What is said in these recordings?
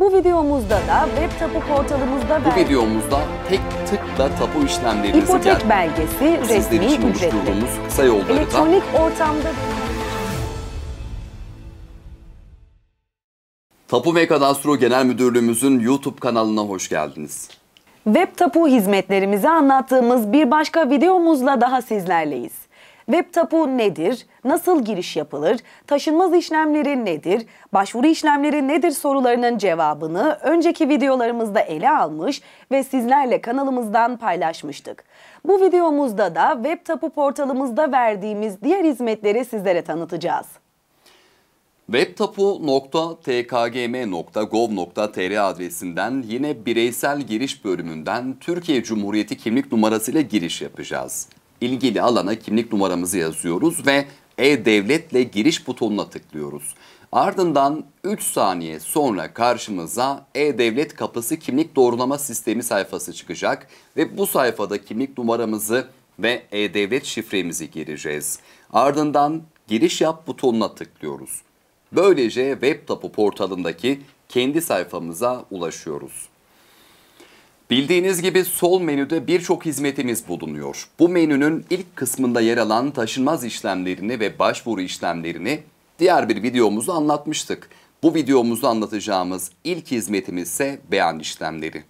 Bu videomuzda da web tapu portalımızda... Bu videomuzda tek tıkla tapu işlemlerinizi... İpotek gel. belgesi, Sizler resmi, ücretli. kısa yolları Elektronik da... ortamda... Tapu ve Kadastro Genel Müdürlüğümüzün YouTube kanalına hoş geldiniz. Web tapu hizmetlerimizi anlattığımız bir başka videomuzla daha sizlerleyiz. Web tapu nedir? Nasıl giriş yapılır? Taşınmaz işlemleri nedir? Başvuru işlemleri nedir sorularının cevabını önceki videolarımızda ele almış ve sizlerle kanalımızdan paylaşmıştık. Bu videomuzda da web tapu portalımızda verdiğimiz diğer hizmetleri sizlere tanıtacağız. webtapu.tkgm.gov.tr adresinden yine bireysel giriş bölümünden Türkiye Cumhuriyeti kimlik numarasıyla giriş yapacağız ilgili alana kimlik numaramızı yazıyoruz ve e-devletle giriş butonuna tıklıyoruz. Ardından 3 saniye sonra karşımıza E-Devlet Kapısı Kimlik Doğrulama Sistemi sayfası çıkacak ve bu sayfada kimlik numaramızı ve E-Devlet şifremizi gireceğiz. Ardından giriş yap butonuna tıklıyoruz. Böylece web tapu portalındaki kendi sayfamıza ulaşıyoruz. Bildiğiniz gibi sol menüde birçok hizmetimiz bulunuyor. Bu menünün ilk kısmında yer alan taşınmaz işlemlerini ve başvuru işlemlerini diğer bir videomuzda anlatmıştık. Bu videomuzda anlatacağımız ilk hizmetimiz ise beyan işlemleri.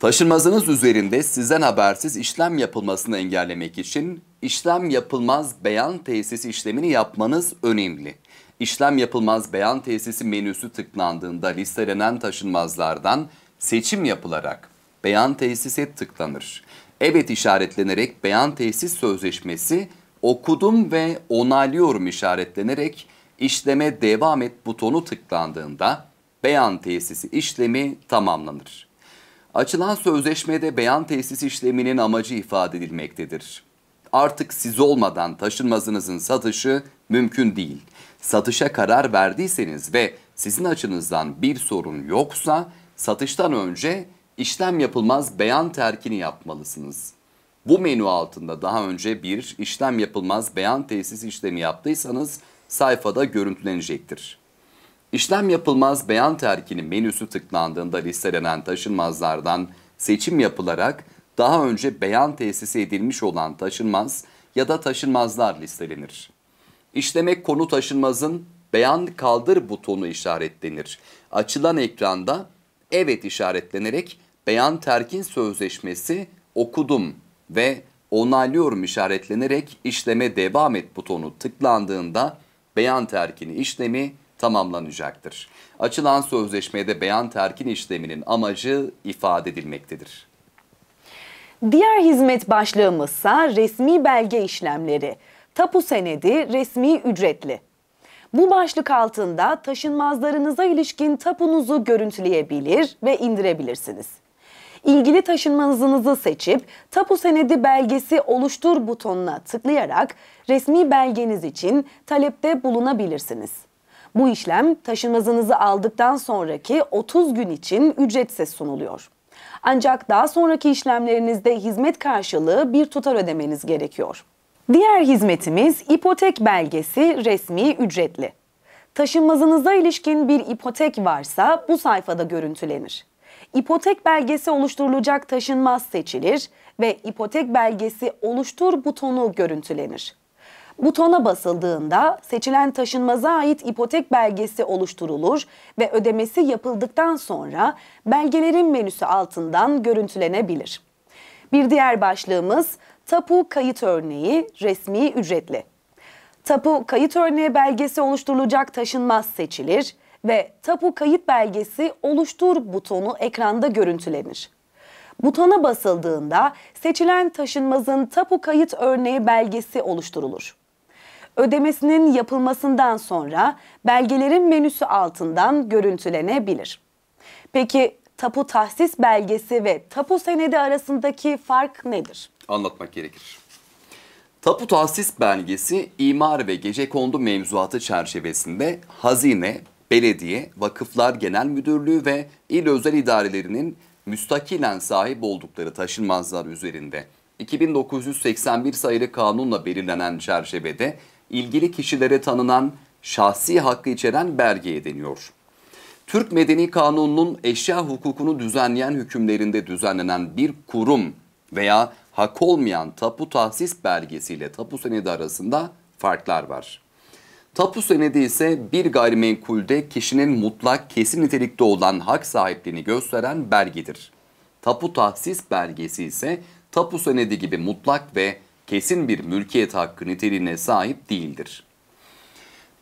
Taşınmazınız üzerinde sizden habersiz işlem yapılmasını engellemek için işlem yapılmaz beyan tesis işlemini yapmanız önemli. İşlem yapılmaz beyan tesisi menüsü tıklandığında listelenen taşınmazlardan seçim yapılarak beyan tesise tıklanır. Evet işaretlenerek beyan tesis sözleşmesi okudum ve onaylıyorum işaretlenerek işleme devam et butonu tıklandığında beyan tesisi işlemi tamamlanır. Açılan sözleşmede beyan tesis işleminin amacı ifade edilmektedir. Artık siz olmadan taşınmazınızın satışı mümkün değil. Satışa karar verdiyseniz ve sizin açınızdan bir sorun yoksa satıştan önce işlem yapılmaz beyan terkini yapmalısınız. Bu menü altında daha önce bir işlem yapılmaz beyan tesis işlemi yaptıysanız sayfada görüntülenecektir. İşlem yapılmaz beyan terkini menüsü tıklandığında listelenen taşınmazlardan seçim yapılarak daha önce beyan tesisi edilmiş olan taşınmaz ya da taşınmazlar listelenir. İşlemek konu taşınmazın beyan kaldır butonu işaretlenir. Açılan ekranda evet işaretlenerek beyan terkin sözleşmesi okudum ve onaylıyorum işaretlenerek işleme devam et butonu tıklandığında beyan terkini işlemi tamamlanacaktır. Açılan sözleşmede beyan terkin işleminin amacı ifade edilmektedir. Diğer hizmet başlığımızsa resmi belge işlemleri. Tapu senedi resmi ücretli. Bu başlık altında taşınmazlarınıza ilişkin tapunuzu görüntüleyebilir ve indirebilirsiniz. İlgili taşınmanızınızı seçip tapu senedi belgesi oluştur butonuna tıklayarak resmi belgeniz için talepte bulunabilirsiniz. Bu işlem taşınmazınızı aldıktan sonraki 30 gün için ücretsiz sunuluyor. Ancak daha sonraki işlemlerinizde hizmet karşılığı bir tutar ödemeniz gerekiyor. Diğer hizmetimiz ipotek belgesi resmi ücretli. Taşınmazınıza ilişkin bir ipotek varsa bu sayfada görüntülenir. İpotek belgesi oluşturulacak taşınmaz seçilir ve ipotek belgesi oluştur butonu görüntülenir. Butona basıldığında seçilen taşınmaza ait ipotek belgesi oluşturulur ve ödemesi yapıldıktan sonra belgelerin menüsü altından görüntülenebilir. Bir diğer başlığımız tapu kayıt örneği resmi ücretli. Tapu kayıt örneği belgesi oluşturulacak taşınmaz seçilir ve tapu kayıt belgesi oluştur butonu ekranda görüntülenir. Butona basıldığında seçilen taşınmazın tapu kayıt örneği belgesi oluşturulur. Ödemesinin yapılmasından sonra belgelerin menüsü altından görüntülenebilir. Peki tapu tahsis belgesi ve tapu senedi arasındaki fark nedir? anlatmak gerekir. Tapu tahsis belgesi imar ve Gece Kondu mevzuatı çerçevesinde hazine, belediye, vakıflar genel müdürlüğü ve il özel idarelerinin müstakilen sahip oldukları taşınmazlar üzerinde 2981 sayılı kanunla belirlenen çerçevede ilgili kişilere tanınan şahsi hakkı içeren belgeye deniyor. Türk Medeni Kanunu'nun eşya hukukunu düzenleyen hükümlerinde düzenlenen bir kurum veya hak olmayan tapu tahsis belgesiyle tapu senedi arasında farklar var. Tapu senedi ise bir gayrimenkulde kişinin mutlak kesin nitelikte olan hak sahipliğini gösteren belgedir. Tapu tahsis belgesi ise tapu senedi gibi mutlak ve kesin bir mülkiyet hakkı niteliğine sahip değildir.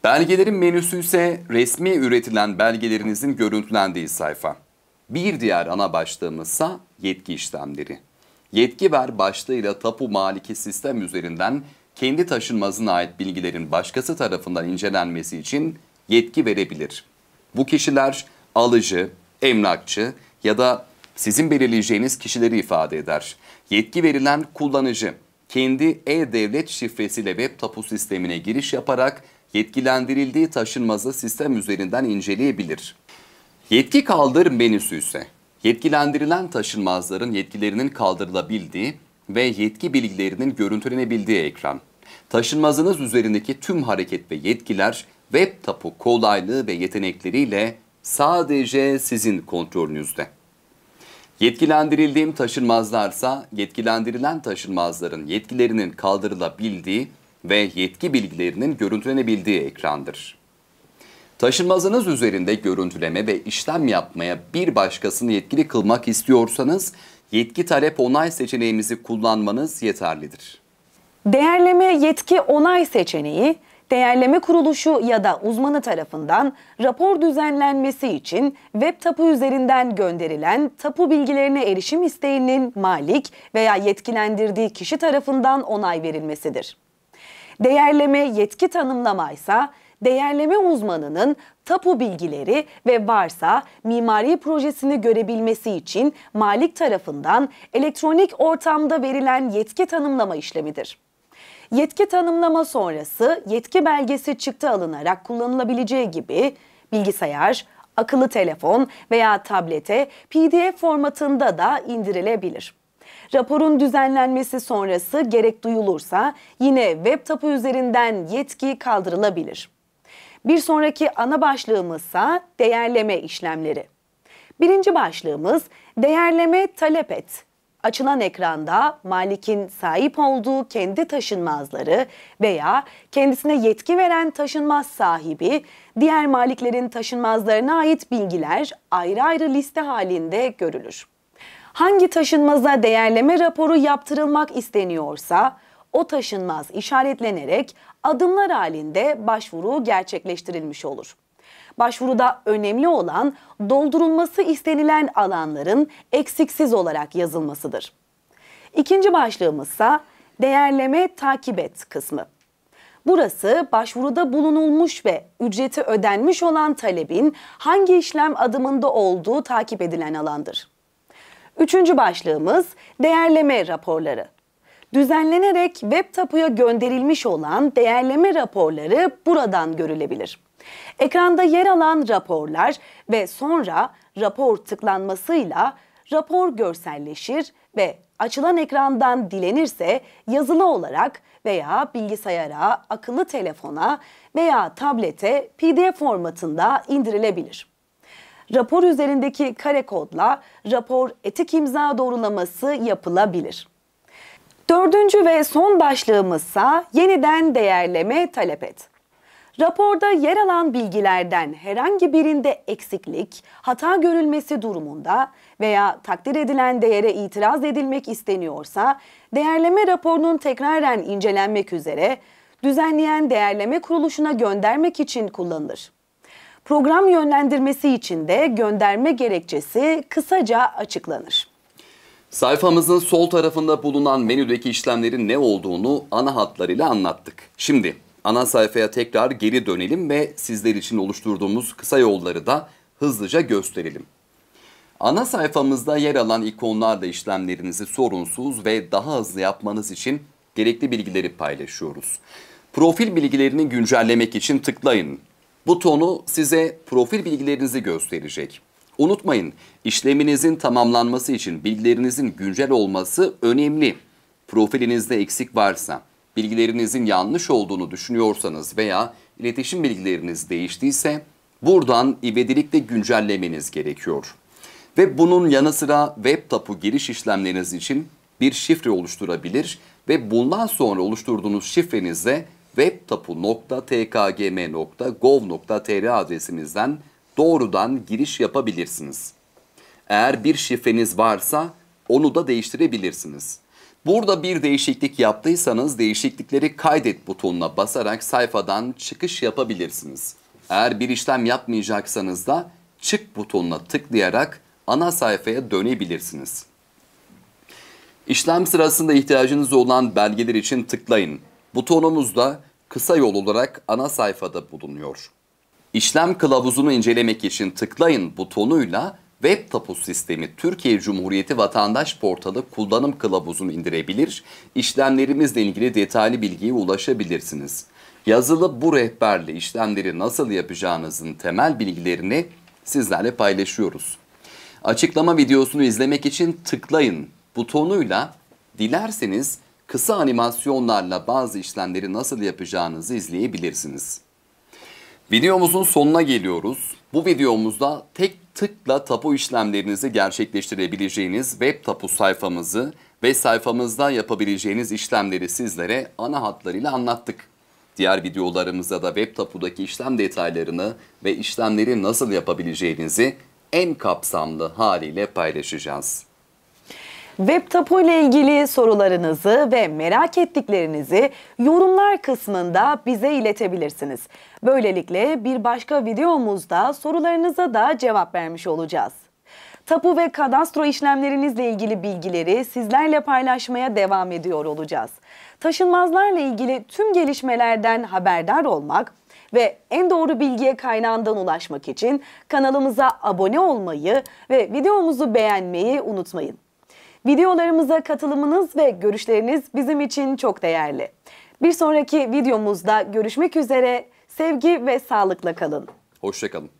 Belgelerin menüsü ise resmi üretilen belgelerinizin görüntülendiği sayfa. Bir diğer ana başlığımızsa yetki işlemleri yetki ver başlığıyla tapu maliki sistem üzerinden kendi taşınmazına ait bilgilerin başkası tarafından incelenmesi için yetki verebilir. Bu kişiler alıcı, emlakçı ya da sizin belirleyeceğiniz kişileri ifade eder. Yetki verilen kullanıcı kendi e-devlet şifresiyle web tapu sistemine giriş yaparak yetkilendirildiği taşınmazı sistem üzerinden inceleyebilir. Yetki kaldır menüsü ise Yetkilendirilen taşınmazların yetkilerinin kaldırılabildiği ve yetki bilgilerinin görüntülenebildiği ekran. Taşınmazınız üzerindeki tüm hareket ve yetkiler web tapu kolaylığı ve yetenekleriyle sadece sizin kontrolünüzde. Yetkilendirildiğim taşınmazlarsa yetkilendirilen taşınmazların yetkilerinin kaldırılabildiği ve yetki bilgilerinin görüntülenebildiği ekrandır. Taşınmazınız üzerinde görüntüleme ve işlem yapmaya bir başkasını yetkili kılmak istiyorsanız yetki talep onay seçeneğimizi kullanmanız yeterlidir. Değerleme yetki onay seçeneği değerleme kuruluşu ya da uzmanı tarafından rapor düzenlenmesi için web tapu üzerinden gönderilen tapu bilgilerine erişim isteğinin malik veya yetkilendirdiği kişi tarafından onay verilmesidir. Değerleme yetki tanımlama ise değerleme uzmanının tapu bilgileri ve varsa mimari projesini görebilmesi için malik tarafından elektronik ortamda verilen yetki tanımlama işlemidir. Yetki tanımlama sonrası yetki belgesi çıktı alınarak kullanılabileceği gibi bilgisayar, akıllı telefon veya tablete PDF formatında da indirilebilir. Raporun düzenlenmesi sonrası gerek duyulursa yine web tapu üzerinden yetki kaldırılabilir. Bir sonraki ana başlığımızsa değerleme işlemleri. Birinci başlığımız değerleme talep et. Açılan ekranda Malik'in sahip olduğu kendi taşınmazları veya kendisine yetki veren taşınmaz sahibi diğer maliklerin taşınmazlarına ait bilgiler ayrı ayrı liste halinde görülür. Hangi taşınmaza değerleme raporu yaptırılmak isteniyorsa o taşınmaz işaretlenerek adımlar halinde başvuru gerçekleştirilmiş olur. Başvuruda önemli olan doldurulması istenilen alanların eksiksiz olarak yazılmasıdır. İkinci başlığımızsa değerleme takip et kısmı. Burası başvuruda bulunulmuş ve ücreti ödenmiş olan talebin hangi işlem adımında olduğu takip edilen alandır. Üçüncü başlığımız değerleme raporları düzenlenerek web tapuya gönderilmiş olan değerleme raporları buradan görülebilir. Ekranda yer alan raporlar ve sonra rapor tıklanmasıyla rapor görselleşir ve açılan ekrandan dilenirse yazılı olarak veya bilgisayara, akıllı telefona veya tablete PDF formatında indirilebilir. Rapor üzerindeki kare kodla rapor etik imza doğrulaması yapılabilir. Dördüncü ve son başlığımızsa yeniden değerleme talep et. Raporda yer alan bilgilerden herhangi birinde eksiklik, hata görülmesi durumunda veya takdir edilen değere itiraz edilmek isteniyorsa, değerleme raporunun tekraren incelenmek üzere düzenleyen değerleme kuruluşuna göndermek için kullanılır. Program yönlendirmesi için de gönderme gerekçesi kısaca açıklanır. Sayfamızın sol tarafında bulunan menüdeki işlemlerin ne olduğunu ana hatlarıyla anlattık. Şimdi ana sayfaya tekrar geri dönelim ve sizler için oluşturduğumuz kısa yolları da hızlıca gösterelim. Ana sayfamızda yer alan ikonlarla işlemlerinizi sorunsuz ve daha hızlı yapmanız için gerekli bilgileri paylaşıyoruz. Profil bilgilerini güncellemek için tıklayın. Butonu size profil bilgilerinizi gösterecek. Unutmayın işleminizin tamamlanması için bilgilerinizin güncel olması önemli. Profilinizde eksik varsa, bilgilerinizin yanlış olduğunu düşünüyorsanız veya iletişim bilgileriniz değiştiyse buradan ivedilikle güncellemeniz gerekiyor. Ve bunun yanı sıra web tapu giriş işlemleriniz için bir şifre oluşturabilir ve bundan sonra oluşturduğunuz şifrenizle webtapu.tkgm.gov.tr adresimizden doğrudan giriş yapabilirsiniz. Eğer bir şifreniz varsa onu da değiştirebilirsiniz. Burada bir değişiklik yaptıysanız değişiklikleri kaydet butonuna basarak sayfadan çıkış yapabilirsiniz. Eğer bir işlem yapmayacaksanız da çık butonuna tıklayarak ana sayfaya dönebilirsiniz. İşlem sırasında ihtiyacınız olan belgeler için tıklayın. Butonumuz da kısa yol olarak ana sayfada bulunuyor. İşlem kılavuzunu incelemek için tıklayın butonuyla web tapu sistemi Türkiye Cumhuriyeti Vatandaş Portalı kullanım kılavuzunu indirebilir, işlemlerimizle ilgili detaylı bilgiye ulaşabilirsiniz. Yazılı bu rehberle işlemleri nasıl yapacağınızın temel bilgilerini sizlerle paylaşıyoruz. Açıklama videosunu izlemek için tıklayın butonuyla dilerseniz kısa animasyonlarla bazı işlemleri nasıl yapacağınızı izleyebilirsiniz. Videomuzun sonuna geliyoruz. Bu videomuzda tek tıkla tapu işlemlerinizi gerçekleştirebileceğiniz web tapu sayfamızı ve sayfamızda yapabileceğiniz işlemleri sizlere ana hatlarıyla anlattık. Diğer videolarımızda da web tapudaki işlem detaylarını ve işlemleri nasıl yapabileceğinizi en kapsamlı haliyle paylaşacağız. Web tapu ile ilgili sorularınızı ve merak ettiklerinizi yorumlar kısmında bize iletebilirsiniz. Böylelikle bir başka videomuzda sorularınıza da cevap vermiş olacağız. Tapu ve kadastro işlemlerinizle ilgili bilgileri sizlerle paylaşmaya devam ediyor olacağız. Taşınmazlarla ilgili tüm gelişmelerden haberdar olmak ve en doğru bilgiye kaynağından ulaşmak için kanalımıza abone olmayı ve videomuzu beğenmeyi unutmayın. Videolarımıza katılımınız ve görüşleriniz bizim için çok değerli. Bir sonraki videomuzda görüşmek üzere. Sevgi ve sağlıkla kalın. Hoşçakalın.